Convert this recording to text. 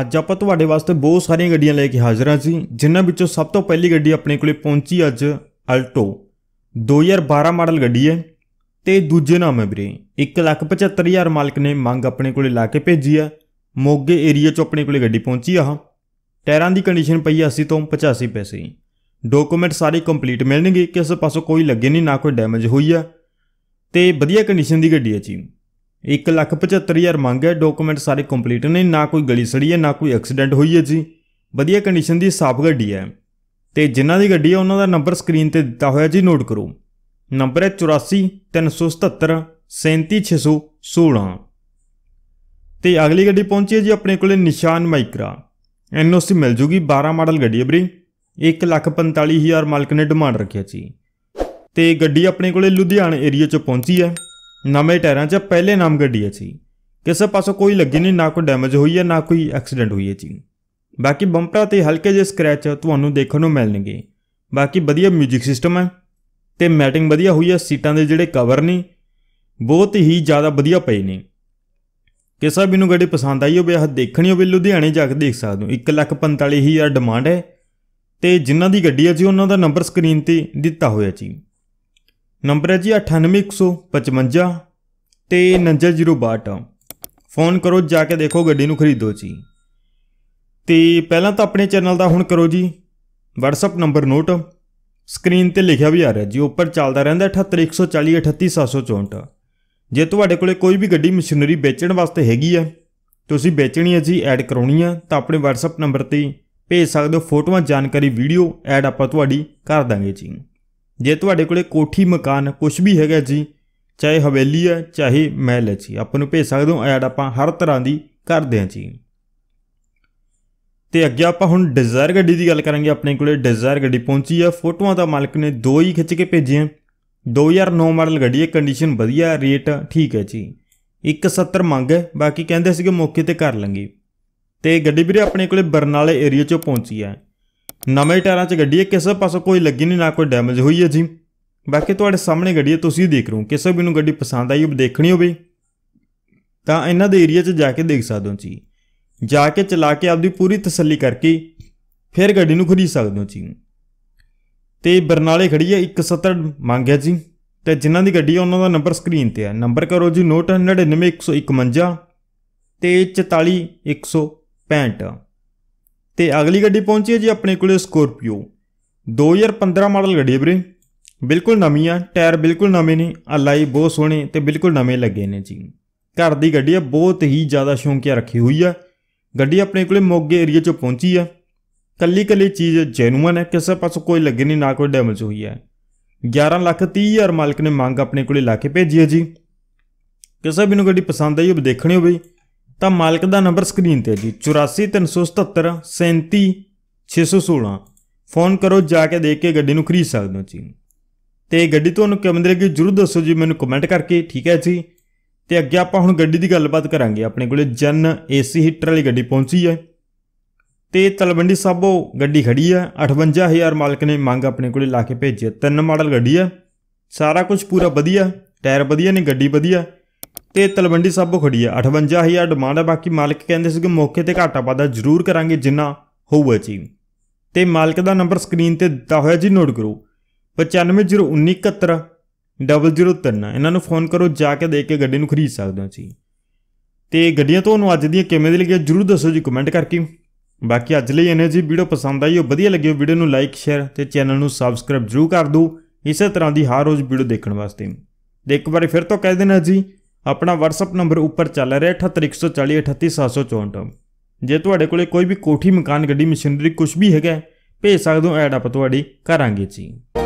ਅੱਜ ਆਪਾਂ ਤੁਹਾਡੇ ਵਾਸਤੇ ਬਹੁਤ ਸਾਰੀਆਂ ਗੱਡੀਆਂ ਲੈ ਕੇ ਹਾਜ਼ਰ ਹਾਂ ਜੀ ਜਿਨ੍ਹਾਂ ਵਿੱਚੋਂ ਸਭ ਤੋਂ ਪਹਿਲੀ ਗੱਡੀ ਆਪਣੇ ਕੋਲੇ ਪਹੁੰਚੀ ਅੱਜ ਅਲਟੋ 2012 ਮਾਡਲ ਗੱਡੀ ਹੈ ਤੇ ਦੂਜੇ ਨਾਮ ਹੈ ਵੀਰੇ 175000 ਮਾਲਕ ਨੇ ਮੰਗ ਆਪਣੇ ਕੋਲੇ ਲਾ ਕੇ ਭੇਜੀ ਆ ਮੋਗੇ ਏਰੀਆ 'ਚ ਆਪਣੇ ਕੋਲੇ ਗੱਡੀ ਪਹੁੰਚੀ ਆ ਟਾਇਰਾਂ ਦੀ ਕੰਡੀਸ਼ਨ ਪਈ ਆ 80 ਤੋਂ 85 ਪੈਸੇ ਡਾਕੂਮੈਂਟ ਸਾਰੇ ਕੰਪਲੀਟ ਮਿਲਣਗੇ ਕਿਸੇ ਪਾਸੋਂ ਕੋਈ ਲੱਗੇ ਨਹੀਂ ਨਾ ਕੋਈ ਡੈਮੇਜ ਹੋਈ ਆ ਤੇ ਵਧੀਆ ਕੰਡੀਸ਼ਨ ਦੀ ਗੱਡੀ ਹੈ ਜੀ 175000 ਮੰਗ ਹੈ ਡਾਕੂਮੈਂਟ ਸਾਰੇ ਕੰਪਲੀਟ ਨੇ ਨਾ ਕੋਈ ਗਲੀ ਸੜੀ ਹੈ ਨਾ ਕੋਈ ਐਕਸੀਡੈਂਟ ਹੋਈ ਹੈ ਜੀ ਵਧੀਆ ਕੰਡੀਸ਼ਨ ਦੀ ਸਾਫ ਗੱਡੀ ਹੈ ਤੇ ਜਿਨ੍ਹਾਂ ਦੀ ਗੱਡੀ ਹੈ ਉਹਨਾਂ ਦਾ ਨੰਬਰ ਸਕਰੀਨ ਤੇ ਦਿੱਤਾ ਹੋਇਆ ਜੀ ਨੋਟ ਕਰੋ ਨੰਬਰ ਹੈ 84 377 37616 ਤੇ ਅਗਲੀ ਗੱਡੀ ਪਹੁੰਚੀ ਹੈ ਜੀ ਆਪਣੇ ਕੋਲੇ ਨਿਸ਼ਾਨ ਮਾਈਕਰਾ ਐਨਓਸੀ ਮਿਲ ਜੂਗੀ 12 ਮਾਡਲ ਗੱਡੀ ਹੈ ਵੀਰੇ 145000 ਮਾਲਕ ਨੇ ਡਿਮਾਂਡ ਰੱਖਿਆ ਸੀ ਤੇ ਗੱਡੀ ਆਪਣੇ ਕੋਲੇ ਲੁਧਿਆਣਾ ਏਰੀਆ ਚ ਪਹੁੰਚੀ ਹੈ ਨਵੇਂ ਟਾਇਰਾਂ 'ਚ ਪਹਿਲੇ ਨਾਮ ਗੱਡੀ ਹੈ ਜੀ ਕਿਸੇ ਪਾਸੋਂ ਕੋਈ ਲੱਗੀ ਨਹੀਂ ਨਾ ਕੋਈ ਡੈਮੇਜ ਹੋਈ ਹੈ ਨਾ ਕੋਈ ਐਕਸੀਡੈਂਟ ਹੋਈ ਹੈ ਜੀ ਬਾਕੀ ਬੰਪਰਾਂ ਤੇ ਹਲਕੇ ਜਿਹੇ ਸਕ੍ਰੈਚ ਤੁਹਾਨੂੰ ਦੇਖਣ ਨੂੰ ਮਿਲਣਗੇ ਬਾਕੀ ਵਧੀਆ 뮤직 ਸਿਸਟਮ ਹੈ ਤੇ ਮੈਟਿੰਗ ਵਧੀਆ ਹੋਈ ਹੈ ਸੀਟਾਂ ਦੇ ਜਿਹੜੇ ਕਵਰ ਨੇ ਬਹੁਤ ਹੀ ਜ਼ਿਆਦਾ ਵਧੀਆ ਪਏ ਨੇ ਕਿਸੇ ਵੀ ਨੂੰ ਗੱਡੀ ਪਸੰਦ ਆਈ ਹੋਵੇ ਆਹ ਦੇਖਣੀ ਹੋਵੇ ਲੁਧਿਆਣੇ ਜਾ ਕੇ ਦੇਖ ਸਕਦੇ ਹੋ 145000 ਡਿਮਾਂਡ ਹੈ ਤੇ ਜਿਨ੍ਹਾਂ ਦੀ ਗੱਡੀ ਹੈ ਜੀ ਉਹਨਾਂ ਦਾ ਨੰਬਰ ਸਕਰੀਨ ਤੇ ਦਿੱਤਾ ਹੋਇਆ ਜੀ ਨੰਬਰ ਹੈ ਜੀ 98155 ਤੇ 9062 ਫੋਨ ਕਰੋ ਜਾ ਕੇ ਦੇਖੋ ਗੱਡੀ ਨੂੰ ਖਰੀਦੋ ਜੀ ਤੇ ਪਹਿਲਾਂ ਤਾਂ ਆਪਣੇ ਚੈਨਲ ਦਾ ਹੁਣ ਕਰੋ ਜੀ WhatsApp ਨੰਬਰ ਨੋਟ ਸਕਰੀਨ ਤੇ ਲਿਖਿਆ ਵੀ ਆ ਰਿਹਾ ਜੀ ਉੱਪਰ ਚੱਲਦਾ ਰਹਿੰਦਾ 78140 ਜੇ ਤੁਹਾਡੇ ਕੋਲੇ ਕੋਈ ਵੀ ਗੱਡੀ ਮਸ਼ੀਨਰੀ ਵੇਚਣ ਵਾਸਤੇ ਹੈਗੀ ਆ ਤੁਸੀਂ ਵੇਚਣੀ ਹੈ ਜੀ ਐਡ ਕਰਾਉਣੀ ਆ ਤਾਂ ਆਪਣੇ WhatsApp ਨੰਬਰ ਤੇ ਭੇਜ ਸਕਦੇ ਹੋ ਫੋਟੋਆਂ ਜਾਣਕਾਰੀ ਵੀਡੀਓ ਐਡ ਆਪਾਂ ਤੁਹਾਡੀ ਕਰ ਦਾਂਗੇ ਜੀ ਜੇ ਤੁਹਾਡੇ ਕੋਲੇ ਕੋਠੀ ਮਕਾਨ ਕੁਝ ਵੀ ਹੈਗਾ ਜੀ ਚਾਹੇ ਹਵੇਲੀ ਹੈ ਚਾਹੇ ਮਹਿਲ ਹੈ ਜੀ ਆਪਾਂ ਨੂੰ ਭੇਜ ਸਕਦੇ ਹੋ ਐਡ ਆਪਾਂ ਹਰ ਤਰ੍ਹਾਂ ਦੀ ਕਰਦੇ ਹਾਂ ਜੀ ਤੇ ਅੱਗੇ ਆਪਾਂ ਹੁਣ ਡਿਜ਼ਾਇਰ ਗੱਡੀ ਦੀ ਗੱਲ ਕਰਾਂਗੇ ਆਪਣੇ ਕੋਲੇ ਡਿਜ਼ਾਇਰ ਗੱਡੀ ਪਹੁੰਚੀ ਆ ਫੋਟੋਆਂ ਤਾਂ ਮਾਲਕ ਨੇ ਦੋ ਹੀ ਖਿੱਚ ਕੇ ਭੇਜੀਆਂ 2009 ਮਾਡਲ ਗੱਡੀ ਹੈ ਕੰਡੀਸ਼ਨ ਵਧੀਆ ਰੇਟ ਠੀਕ ਹੈ ਜੀ 170 ਮੰਗ ਹੈ ਬਾਕੀ ਕਹਿੰਦੇ ਸੀਗੇ ਮੌਕੇ ਤੇ ਕਰ ਲਾਂਗੇ ਤੇ ਗੱਡੀ ਵੀਰੇ ਆਪਣੇ ਕੋਲੇ ਬਰਨਾਲੇ ਏਰੀਆ 'ਚੋਂ ਪਹੁੰਚੀ ਆ ਨਵੇਂ ਟਾਇਰਾਂ 'ਚ ਗੱਡੀ ਹੈ ਕਿਸੇ ਪਾਸੋਂ ਕੋਈ ਲੱਗੀ ਨਹੀਂ ਨਾ ਕੋਈ ਡੈਮੇਜ ਹੋਈ ਹੈ ਜੀ ਬਾਕੀ ਤੁਹਾਡੇ ਸਾਹਮਣੇ ਗੱਡੀ ਹੈ ਤੁਸੀਂ ਦੇਖ ਰਹੇ ਹੋ ਕਿਸੇ ਵੀ ਨੂੰ ਗੱਡੀ ਪਸੰਦ ਆਈ ਉਹ ਦੇਖਣੀ ਹੋਵੇ ਤਾਂ ਇਹਨਾਂ ਦੇ ਏਰੀਆ 'ਚ ਜਾ ਕੇ ਦੇਖ ਸਕਦੇ ਹੋ ਜੀ ਜਾ ਕੇ ਚਲਾ ਕੇ ਆਪਦੀ ਪੂਰੀ ਤਸੱਲੀ ਕਰਕੇ ਫਿਰ ਗੱਡੀ ਨੂੰ ਖਰੀਦ ਸਕਦੇ ਹੋ ਜੀ ਤੇ ਬਰਨਾਲੇ ਖੜੀ ਹੈ 170 ਮੰਗ ਹੈ ਜੀ ਤੇ ਜਿਨ੍ਹਾਂ ਦੀ ਗੱਡੀ ਹੈ ਉਹਨਾਂ ਦਾ ਨੰਬਰ ਸਕਰੀਨ ਤੇ ਹੈ ਨੰਬਰ ਕਰੋ ਜੀ ਨੋਟ 99151 ਤੇ 44165 ਤੇ ਅਗਲੀ ਗੱਡੀ ਪਹੁੰਚੀ ਹੈ ਜੀ ਆਪਣੇ ਕੋਲੇ ਸਕੋਰਪੀਓ 2015 ਮਾਡਲ ਗੱਡੀ ਹੈ ਵੀਰੇ ਬਿਲਕੁਲ ਨਵੀਂ ਆ ਟਾਇਰ ਬਿਲਕੁਲ ਨਵੇਂ ਨੇ ਅਲਾਈ ਬਹੁਤ ਸੋਹਣੇ ਤੇ ਬਿਲਕੁਲ ਨਵੇਂ ਲੱਗੇ ਨੇ ਜੀ ਘਰ ਦੀ ਗੱਡੀ ਆ ਬਹੁਤ ਹੀ ਜ਼ਿਆਦਾ ਸ਼ੌਂਕਿਆ ਰੱਖੀ ਹੋਈ ਆ ਗੱਡੀ ਆਪਣੇ ਕੋਲੇ ਮੋਗੇ ਏਰੀਆ ਚ ਪਹੁੰਚੀ ਆ ਕੱਲੀ ਕੱਲੀ ਚੀਜ਼ ਜੈਨੂਅਨ ਹੈ ਕਿਸੇ ਪਾਸੋਂ ਕੋਈ ਲੱਗੇ ਨਹੀਂ ਨਾ ਕੋਈ ਡੈਮੇਜ ਹੋਈ ਹੈ 11 ਲੱਖ 30 ਹਜ਼ਾਰ ਮਾਲਕ ਨੇ ਮੰਗ ਆਪਣੇ ਕੋਲੇ ਲਾ ਕੇ ਭੇਜੀ ਹੈ ਜੀ ਕਿਸੇ ਵੀ ਨੂੰ ਗੱਡੀ ਪਸੰਦ ਆਈ ਉਹ ਦੇਖਣੀ ਹੋਵੇ ਤਾਂ ਮਾਲਕ ਦਾ ਨੰਬਰ ਸਕਰੀਨ ਤੇ ਜੀ 84377 37 616 ਫੋਨ ਕਰੋ ਜਾ ਕੇ ਦੇਖ ਕੇ ਗੱਡੀ ਨੂੰ ਖਰੀਦ ਸਕਦੇ ਹੋ ਜੀ ਤੇ ਗੱਡੀ ਤੁਹਾਨੂੰ ਕਿਵੇਂ ਮਿਲੇਗੀ ਜਰੂਰ ਦੱਸੋ ਜੀ ਮੈਨੂੰ ਕਮੈਂਟ ਕਰਕੇ ਠੀਕ ਹੈ ਜੀ ਤੇ ਅੱਗੇ ਆਪਾਂ ਹੁਣ ਗੱਡੀ ਦੀ ਗੱਲਬਾਤ ਕਰਾਂਗੇ ਆਪਣੇ ਕੋਲੇ ਜਨ ਏਸੀ ਹੀਟਰ ਵਾਲੀ ਗੱਡੀ ਪਹੁੰਚੀ ਹੈ ਤੇ ਤਲਵੰਡੀ ਸਾਬੋ ਗੱਡੀ ਖੜੀ ਹੈ 58000 ਮਾਲਕ ਨੇ ਮੰਗ ਆਪਣੇ ਕੋਲੇ ਲਾ ਕੇ ਭੇਜੀ ਤਿੰਨ ਮਾਡਲ ਗੱਡੀ ਹੈ ਸਾਰਾ ਕੁਝ ਪੂਰਾ ਵਧੀਆ ਟਾਇਰ ਵਧੀਆ ਨੇ ਗੱਡੀ ਵਧੀਆ ਤੇ ਤਲਵੰਡੀ ਸਾਬੋ ਖੜੀ ਹੈ 58000 ਡਿਮਾਂਡ ਹੈ ਬਾਕੀ ਮਾਲਕ ਕਹਿੰਦੇ ਸੀ ਕਿ ਮੌਕੇ ਤੇ ਘਾਟਾ ਪਾਦਾ ਜ਼ਰੂਰ ਕਰਾਂਗੇ ਜਿੰਨਾ ਹੋਊਗਾ ਜੀ ਤੇ ਮਾਲਕ ਦਾ ਨੰਬਰ ਸਕਰੀਨ ਤੇ ਦਿੱਤਾ ਹੋਇਆ ਜੀ ਨੋਟ ਕਰੋ 9501971003 ਇਹਨਾਂ ਨੂੰ ਫੋਨ ਕਰੋ ਜਾ ਕੇ ਦੇਖ ਕੇ ਗੱਡੀ ਨੂੰ ਖਰੀਦ ਸਕਦੇ ਹੋ ਜੀ ਤੇ ਗੱਡੀਆਂ ਤੁਹਾਨੂੰ ਅੱਜ ਦੀਆਂ ਕਿਵੇਂ ਦੀ ਲੱਗੀਆਂ ਜਰੂਰ ਦੱਸੋ ਜੀ ਕਮੈਂਟ ਕਰਕੇ ਬਾਕੀ ਅੱਜ ਲਈ ਇਹਨੇ ਜੀ ਵੀਡੀਓ ਪਸੰਦ ਆਈ ਹੋ ਵਧੀਆ ਲੱਗੀ ਹੋ ਵੀਡੀਓ ਨੂੰ ਲਾਈਕ ਸ਼ੇਅਰ ਤੇ ਚੈਨਲ ਨੂੰ ਸਬਸਕ੍ਰਾਈਬ ਜਰੂਰ ਕਰ ਦਿਓ ਇਸੇ ਤਰ੍ਹਾਂ ਦੀ ਹਰ ਰੋਜ਼ ਵੀਡੀਓ ਦੇਖਣ ਵਾਸਤੇ ਤੇ ਇੱਕ ਵਾਰੀ ਫਿਰ ਤੋਂ ਕਹਿ ਦੇਣਾ ਜੀ ਆਪਣਾ WhatsApp ਨੰਬਰ ਉੱਪਰ ਚੱਲ ਰਿਹਾ 78140 ਜੇ ਤੁਹਾਡੇ ਕੋਲੇ ਕੋਈ ਵੀ ਕੋਠੀ ਮਕਾਨ ਗੱਡੀ ਮਸ਼ੀਨਰੀ ਕੁਝ ਵੀ ਹੈਗਾ ਭੇਜ ਸਕਦੇ ਹੋ ਐਡ ਆਪ ਤੁਹਾਡੀ ਕਰਾਂਗੇ ਜੀ